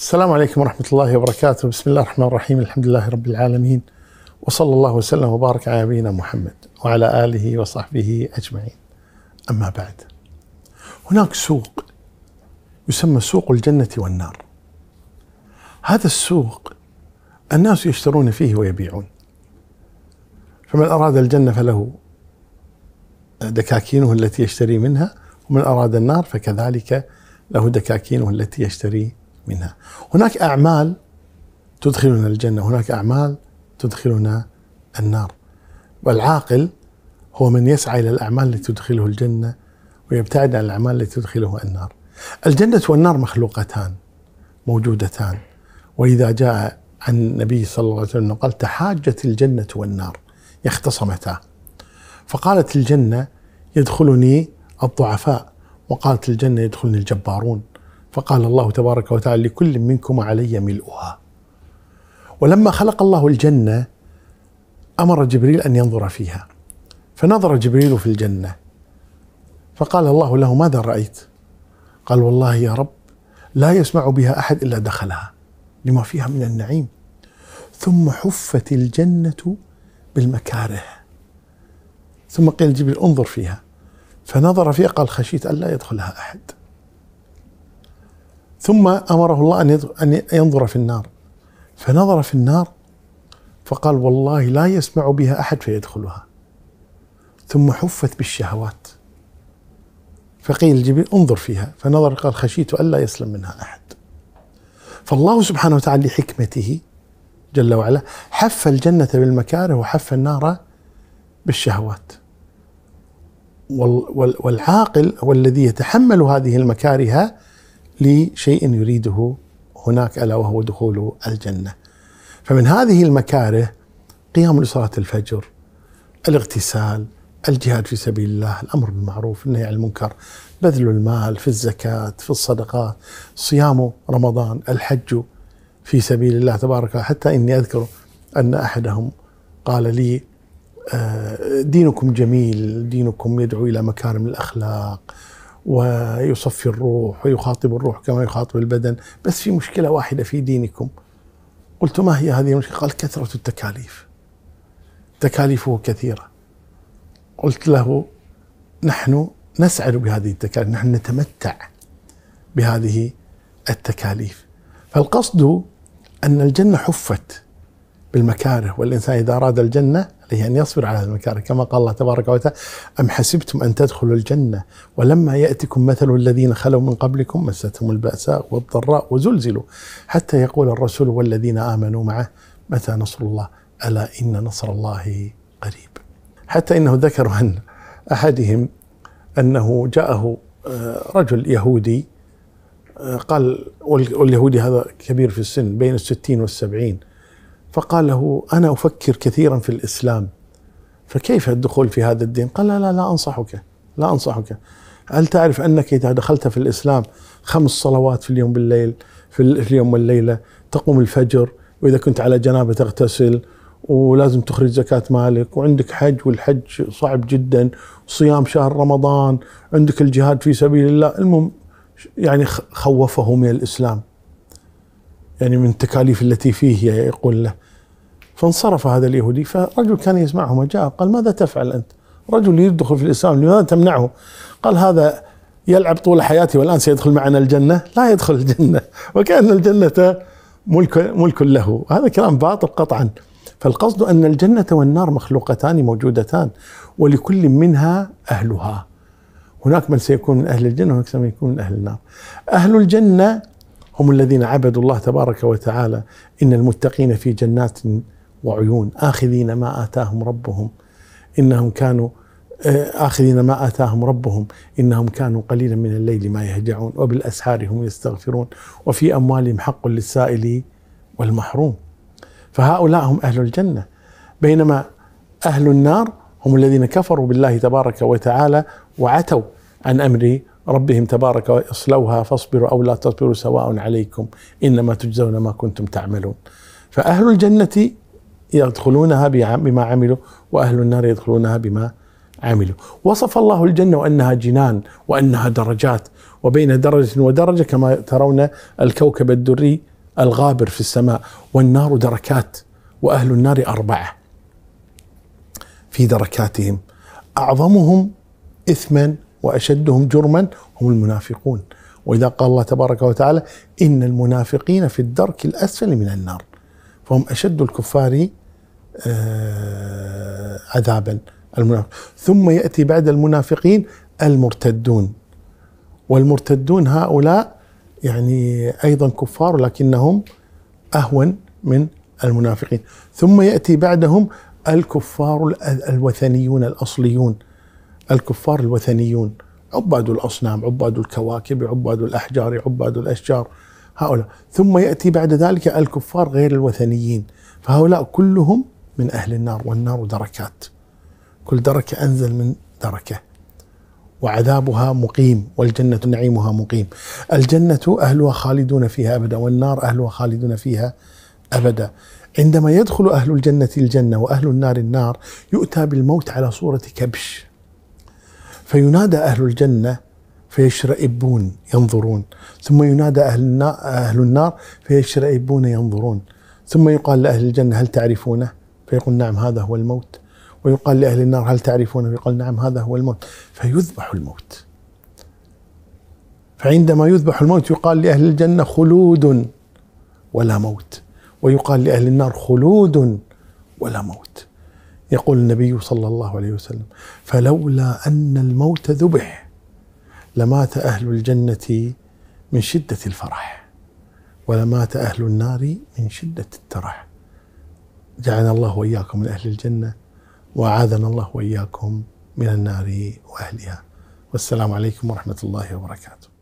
السلام عليكم ورحمة الله وبركاته بسم الله الرحمن الرحيم الحمد لله رب العالمين وصلى الله وسلم وبارك على نبينا محمد وعلى آله وصحبه أجمعين أما بعد هناك سوق يسمى سوق الجنة والنار هذا السوق الناس يشترون فيه ويبيعون فمن أراد الجنة فله دكاكينه التي يشتري منها ومن أراد النار فكذلك له دكاكينه التي يشتري منها هناك أعمال تدخلنا الجنة هناك أعمال تدخلنا النار والعاقل هو من يسعى إلى الأعمال التي تدخله الجنة ويبتعد عن الأعمال التي تدخله النار الجنة والنار مخلوقتان موجودتان وإذا جاء عن النبي صلى الله عليه وسلم قال تحاجت الجنة والنار يختصمتا فقالت الجنة يدخلني الضعفاء وقالت الجنة يدخلني الجبارون فقال الله تبارك وتعالى لكل منكم علي ملؤها ولما خلق الله الجنة أمر جبريل أن ينظر فيها فنظر جبريل في الجنة فقال الله له ماذا رأيت قال والله يا رب لا يسمع بها أحد إلا دخلها لما فيها من النعيم ثم حفت الجنة بالمكاره ثم قيل جبريل انظر فيها فنظر فيها قال خشيت ألا يدخلها أحد ثم امره الله ان ان ينظر في النار فنظر في النار فقال والله لا يسمع بها احد فيدخلها ثم حفت بالشهوات فقيل الجبريل انظر فيها فنظر قال خشيت الا يسلم منها احد فالله سبحانه وتعالى لحكمته جل وعلا حف الجنة بالمكاره وحف النار بالشهوات والعاقل هو الذي يتحمل هذه المكاره لشيء يريده هناك الا وهو دخول الجنه. فمن هذه المكاره قيام لصلاه الفجر، الاغتسال، الجهاد في سبيل الله، الامر بالمعروف، النهي عن المنكر، بذل المال في الزكاه، في الصدقات، صيام رمضان، الحج في سبيل الله تبارك حتى اني اذكر ان احدهم قال لي آه، دينكم جميل، دينكم يدعو الى مكارم الاخلاق، ويصفي الروح ويخاطب الروح كما يخاطب البدن بس في مشكلة واحدة في دينكم قلت ما هي هذه المشكلة قال كثرة التكاليف تكاليفه كثيرة قلت له نحن نسعد بهذه التكاليف نحن نتمتع بهذه التكاليف فالقصد أن الجنة حفت بالمكاره والإنسان إذا أراد الجنة عليه أن يصبر على هذه المكاره كما قال الله تبارك وتعالى أم حسبتم أن تدخلوا الجنة ولما يأتكم مثل الذين خلوا من قبلكم مستهم البأساء والضراء وزلزلوا حتى يقول الرسول والذين آمنوا معه متى نصر الله ألا إن نصر الله قريب حتى إنه ذكر عن أحدهم أنه جاءه آه، رجل يهودي آه، قال واليهودي هذا كبير في السن بين الستين والسبعين فقال له أنا أفكر كثيرا في الإسلام فكيف الدخول في هذا الدين قال لا لا لا أنصحك لا أنصحك هل تعرف أنك إذا دخلت في الإسلام خمس صلوات في اليوم بالليل في اليوم والليلة تقوم الفجر وإذا كنت على جنابة تغتسل ولازم تخرج زكاة مالك وعندك حج والحج صعب جدا صيام شهر رمضان عندك الجهاد في سبيل الله المهم يعني خوفه من الإسلام يعني من التكاليف التي فيه يقول له فانصرف هذا اليهودي فرجل كان يسمعهما جاء قال ماذا تفعل أنت رجل يدخل في الإسلام لماذا تمنعه قال هذا يلعب طول حياته والآن سيدخل معنا الجنة لا يدخل الجنة وكأن الجنة ملك, ملك له هذا كلام باطل قطعا فالقصد أن الجنة والنار مخلوقتان موجودتان ولكل منها أهلها هناك من سيكون من أهل الجنة وهناك من سيكون من أهل النار أهل الجنة هم الذين عبدوا الله تبارك وتعالى إن المتقين في جنات وعيون آخذين ما آتاهم ربهم إنهم كانوا آه، آخذين ما آتاهم ربهم إنهم كانوا قليلا من الليل ما يهجعون وبالأسحار هم يستغفرون وفي أموالهم حق للسائل والمحروم فهؤلاء هم أهل الجنة بينما أهل النار هم الذين كفروا بالله تبارك وتعالى وعتوا عن أمر ربهم تبارك اصلوها فاصبروا او لا تصبروا سواء عليكم انما تجزون ما كنتم تعملون فاهل الجنه يدخلونها بما عملوا واهل النار يدخلونها بما عملوا وصف الله الجنه وانها جنان وانها درجات وبين درجه ودرجه كما ترون الكوكب الدري الغابر في السماء والنار دركات واهل النار اربعه في دركاتهم اعظمهم اثما واشدهم جرما هم المنافقون واذا قال الله تبارك وتعالى ان المنافقين في الدرك الاسفل من النار فهم اشد الكفار آه، عذابا المنافق ثم ياتي بعد المنافقين المرتدون والمرتدون هؤلاء يعني ايضا كفار لكنهم اهون من المنافقين ثم ياتي بعدهم الكفار الوثنيون الاصليون الكفار الوثنيون عباد الأصنام عباد الكواكب عباد الأحجار عباد الأشجار هؤلاء ثم يأتي بعد ذلك الكفار غير الوثنيين فهؤلاء كلهم من أهل النار والنار دركات كل دركة أنزل من دركة وعذابها مقيم والجنة نعيمها مقيم الجنة أهلها خالدون فيها أبدا والنار أهلها خالدون فيها أبدا عندما يدخل أهل الجنة الجنة وأهل النار النار يؤتى بالموت على صورة كبش فينادى أهل الجنة فيشرئبون ينظرون ثم ينادى أهل, أهل النار فيشرئبون ينظرون ثم يقال لأهل الجنة هل تعرفونه فيقول نعم هذا هو الموت ويقال لأهل النار هل تعرفونه فيقول نعم هذا هو الموت فيذبح الموت فعندما يذبح الموت يقال لأهل الجنة خلود ولا موت ويقال لأهل النار خلود ولا موت يقول النبي صلى الله عليه وسلم فلولا أن الموت ذبح لمات أهل الجنة من شدة الفرح ولمات أهل النار من شدة الترح جعلنا الله وإياكم من أهل الجنة وأعاذنا الله وإياكم من النار وأهلها والسلام عليكم ورحمة الله وبركاته